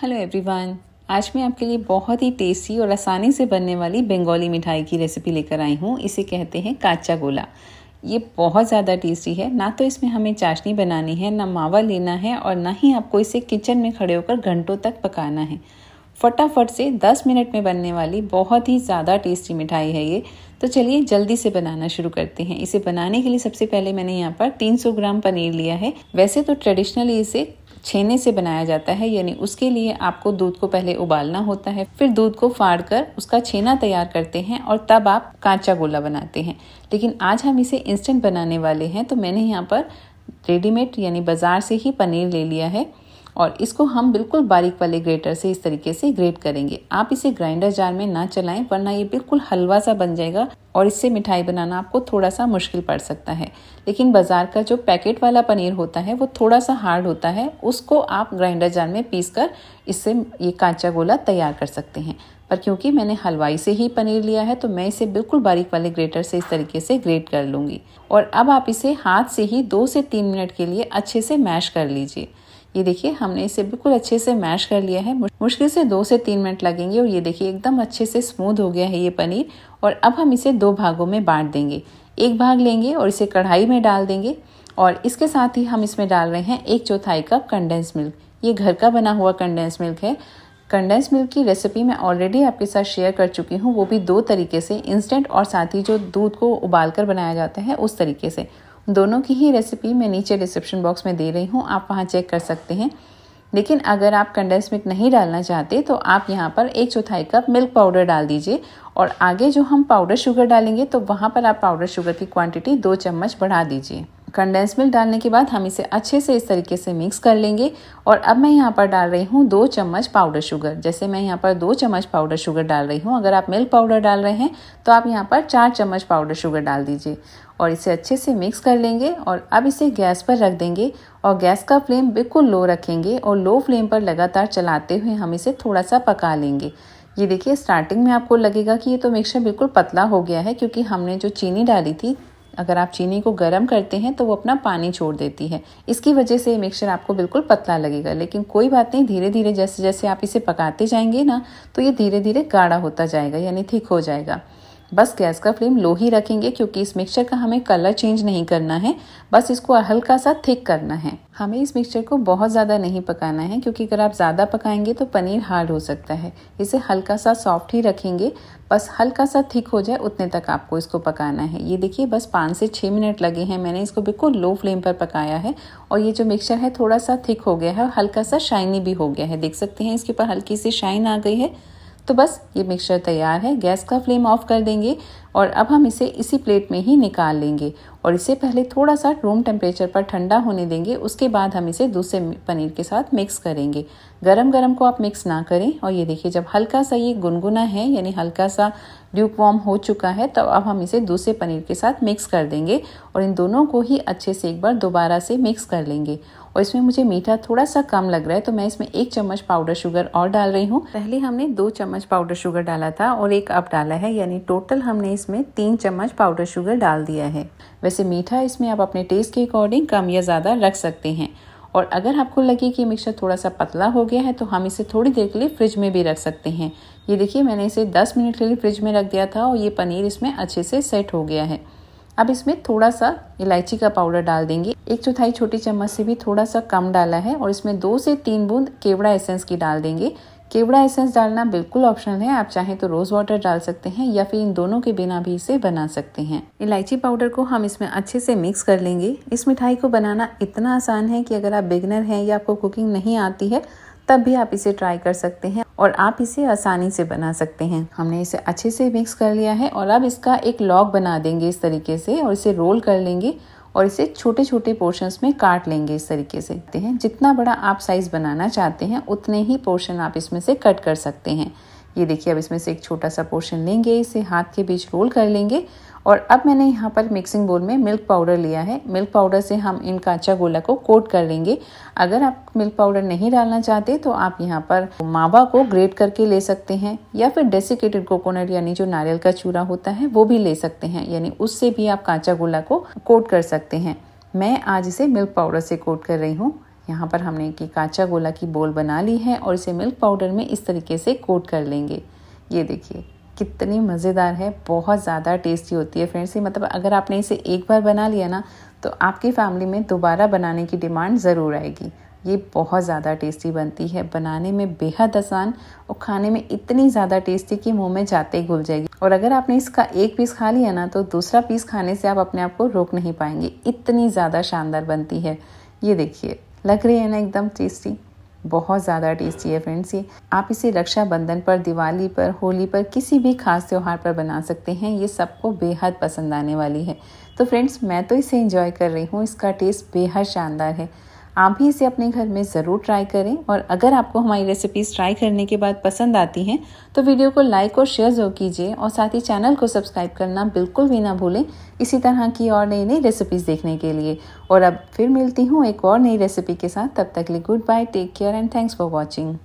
hello everyone आज मैं आपके लिए बहुत ही टेस्टी और आसानी से बनने वाली बंगाली मिठाई की रेसिपी लेकर आई हूँ इसे कहते हैं काचा गोला ये बहुत ज़्यादा टेस्टी है ना तो इसमें हमें चाशनी बनानी है ना मावा लेना है और ना ही आपको इसे किचन में खड़े होकर घंटों तक पकाना है फटाफट से 10 मिनट में बनने वाली बहुत ही ज़्यादा टेस्टी मिठाई है ये तो चलिए जल्दी से बनाना शुरू करते हैं इसे बनाने के लिए सबसे पहले मैंने यहाँ पर 300 ग्राम पनीर लिया है वैसे तो ट्रेडिशनली इसे छेने से बनाया जाता है यानी उसके लिए आपको दूध को पहले उबालना होता है फिर दूध को फाड़ कर उसका छेना तैयार करते हैं और तब आप कांचा गोला बनाते हैं लेकिन आज हम इसे इंस्टेंट बनाने वाले हैं तो मैंने यहाँ पर रेडीमेड यानी बाज़ार से ही पनीर ले लिया है और इसको हम बिल्कुल बारीक वाले ग्रेटर से इस तरीके से ग्रेट करेंगे आप इसे ग्राइंडर जार में ना चलाएं वरना ये बिल्कुल हलवा सा बन जाएगा और इससे मिठाई बनाना आपको थोड़ा सा मुश्किल पड़ सकता है लेकिन बाज़ार का जो पैकेट वाला पनीर होता है वो थोड़ा सा हार्ड होता है उसको आप ग्राइंडर जार में पीस कर इससे ये कांचा गोला तैयार कर सकते हैं पर क्योंकि मैंने हलवाई से ही पनीर लिया है तो मैं इसे बिल्कुल बारीक वाले ग्रेटर से इस तरीके से ग्रेट कर लूंगी और अब आप इसे हाथ से ही दो से तीन मिनट के लिए अच्छे से मैश कर लीजिए ये देखिए हमने इसे बिल्कुल अच्छे से मैश कर लिया है मुश्किल से दो से तीन मिनट लगेंगे और ये देखिए एकदम अच्छे से स्मूथ हो गया है ये पनीर और अब हम इसे दो भागों में बांट देंगे एक भाग लेंगे और इसे कढ़ाई में डाल देंगे और इसके साथ ही हम इसमें डाल रहे हैं एक चौथाई कप कंडेंस मिल्क ये घर का बना हुआ कंडेंस मिल्क है कंडेंस मिल्क की रेसिपी मैं ऑलरेडी आपके साथ शेयर कर चुकी हूँ वो भी दो तरीके से इंस्टेंट और साथ ही जो दूध को उबाल कर बनाया जाता है उस तरीके से दोनों की ही रेसिपी मैं नीचे डिस्क्रिप्शन बॉक्स में दे रही हूँ आप वहाँ चेक कर सकते हैं लेकिन अगर आप कंडेंस मिल्क नहीं डालना चाहते तो आप यहाँ पर एक चौथाई कप मिल्क पाउडर डाल दीजिए और आगे जो हम पाउडर शुगर डालेंगे तो वहाँ पर आप पाउडर शुगर की क्वांटिटी दो चम्मच बढ़ा दीजिए कंडेंस मिल्क डालने के बाद हम इसे अच्छे से इस तरीके से मिक्स कर लेंगे और अब मैं यहाँ पर डाल रही हूँ दो चम्मच पाउडर शुगर जैसे मैं यहाँ पर दो चम्मच पाउडर शुगर डाल रही हूँ अगर आप मिल्क पाउडर डाल रहे हैं तो आप यहाँ पर चार चम्मच पाउडर शुगर डाल दीजिए और इसे अच्छे से मिक्स कर लेंगे और अब इसे गैस पर रख देंगे और गैस का फ्लेम बिल्कुल लो रखेंगे और लो फ्लेम पर लगातार चलाते हुए हम इसे थोड़ा सा पका लेंगे ये देखिए स्टार्टिंग में आपको लगेगा कि ये तो मिक्सचर बिल्कुल पतला हो गया है क्योंकि हमने जो चीनी डाली थी अगर आप चीनी को गर्म करते हैं तो वो अपना पानी छोड़ देती है इसकी वजह से ये मिक्सचर आपको बिल्कुल पतला लगेगा लेकिन कोई बात नहीं धीरे धीरे जैसे जैसे आप इसे पकाते जाएंगे ना तो ये धीरे धीरे गाढ़ा होता जाएगा यानी थिक हो जाएगा बस गैस का फ्लेम लो ही रखेंगे क्योंकि इस मिक्सचर का हमें कलर चेंज नहीं करना है बस इसको हल्का सा थिक करना है हमें इस मिक्सचर को बहुत ज़्यादा नहीं पकाना है क्योंकि अगर आप ज़्यादा पकाएंगे तो पनीर हार्ड हो सकता है इसे हल्का सा सॉफ्ट ही रखेंगे बस हल्का सा थिक हो जाए उतने तक आपको इसको पकाना है ये देखिए बस पाँच से छः मिनट लगे हैं मैंने इसको बिल्कुल लो फ्लेम पर पकाया है और ये जो मिक्सचर है थोड़ा सा थिक हो गया है और हल्का सा शाइनी भी हो गया है देख सकते हैं इसके ऊपर हल्की सी शाइन आ गई है तो बस ये मिक्सचर तैयार है गैस का फ्लेम ऑफ कर देंगे और अब हम इसे इसी प्लेट में ही निकाल लेंगे और इसे पहले थोड़ा सा रूम टेम्परेचर पर ठंडा होने देंगे उसके बाद हम इसे दूसरे पनीर के साथ मिक्स करेंगे गरम गरम को आप मिक्स ना करें और ये देखिए जब हल्का सा ये गुनगुना है यानी हल्का सा ड्यूक वॉर्म हो चुका है तो अब हम इसे दूसरे पनीर के साथ मिक्स कर देंगे और इन दोनों को ही अच्छे से एक बार दोबारा से मिक्स कर लेंगे और इसमें मुझे मीठा थोड़ा सा कम लग रहा है तो मैं इसमें एक चम्मच पाउडर शुगर और डाल रही हूँ पहले हमने दो चम्मच पाउडर शुगर डाला था और एक अब डाला है यानी टोटल हमने इस इसमें तीन चम्मच पाउडर शुगर डाल दिया है वैसे मीठा इसमें आप अपने टेस्ट के अकॉर्डिंग कम या ज़्यादा रख सकते हैं और अगर आपको लगे कि मिक्सचर थोड़ा सा पतला हो गया है तो हम इसे थोड़ी देर के लिए फ्रिज में भी रख सकते हैं ये देखिए मैंने इसे 10 मिनट के लिए फ्रिज में रख दिया था और ये पनीर इसमें अच्छे से सेट हो गया है अब इसमें थोड़ा सा इलायची का पाउडर डाल देंगे एक चौथाई छोटी चम्मच से भी थोड़ा सा कम डाला है और इसमें दो से तीन बूंद केवड़ा एसेंस की डाल देंगे केवड़ा एसेंस डालना बिल्कुल ऑप्शनल है आप चाहें तो रोज़ वाटर डाल सकते हैं या फिर इन दोनों के बिना भी इसे बना सकते हैं इलायची पाउडर को हम इसमें अच्छे से मिक्स कर लेंगे इस मिठाई को बनाना इतना आसान है कि अगर आप बिगनर हैं या आपको कुकिंग नहीं आती है तब भी आप इसे ट्राई कर सकते हैं और आप इसे आसानी से बना सकते हैं हमने इसे अच्छे से मिक्स कर लिया है और अब इसका एक लॉग बना देंगे इस तरीके से और इसे रोल कर लेंगे और इसे छोटे छोटे पोर्शंस में काट लेंगे इस तरीके से देखते हैं जितना बड़ा आप साइज़ बनाना चाहते हैं उतने ही पोर्शन आप इसमें से कट कर सकते हैं ये देखिए अब इसमें से एक छोटा सा पोर्शन लेंगे इसे हाथ के बीच रोल कर लेंगे और अब मैंने यहाँ पर मिक्सिंग बोल में मिल्क पाउडर लिया है मिल्क पाउडर से हम इन कांचा गोला को कोट कर लेंगे अगर आप मिल्क पाउडर नहीं डालना चाहते तो आप यहाँ पर मावा को ग्रेट करके ले सकते हैं या फिर डेसिकेटेड कोकोनट यानी जो नारियल का चूरा होता है वो भी ले सकते हैं यानी उससे भी आप कांचा गोला को कोट कर सकते हैं मैं आज इसे मिल्क पाउडर से कोट कर रही हूँ यहाँ पर हमने की कांचा गोला की बोल बना ली है और इसे मिल्क पाउडर में इस तरीके से कोट कर लेंगे ये देखिए कितनी मज़ेदार है बहुत ज़्यादा टेस्टी होती है फ्रेंड्स ये मतलब अगर आपने इसे एक बार बना लिया ना तो आपकी फैमिली में दोबारा बनाने की डिमांड ज़रूर आएगी ये बहुत ज़्यादा टेस्टी बनती है बनाने में बेहद आसान और खाने में इतनी ज़्यादा टेस्टी कि मुंह में जाते ही घुल जाएगी और अगर आपने इसका एक पीस खा लिया ना तो दूसरा पीस खाने से आप अपने आप को रोक नहीं पाएंगे इतनी ज़्यादा शानदार बनती है ये देखिए लग रही है ना एकदम टेस्टी बहुत ज़्यादा टेस्टी है फ्रेंड्स ये आप इसे रक्षाबंधन पर दिवाली पर होली पर किसी भी खास त्यौहार पर बना सकते हैं ये सबको बेहद पसंद आने वाली है तो फ्रेंड्स मैं तो इसे इंजॉय कर रही हूँ इसका टेस्ट बेहद शानदार है आप भी इसे अपने घर में ज़रूर ट्राई करें और अगर आपको हमारी रेसिपीज़ ट्राई करने के बाद पसंद आती हैं तो वीडियो को लाइक और शेयर ज़रूर कीजिए और साथ ही चैनल को सब्सक्राइब करना बिल्कुल भी ना भूलें इसी तरह की और नई नई रेसिपीज़ देखने के लिए और अब फिर मिलती हूँ एक और नई रेसिपी के साथ तब तक लिए good bye take care and thanks for watching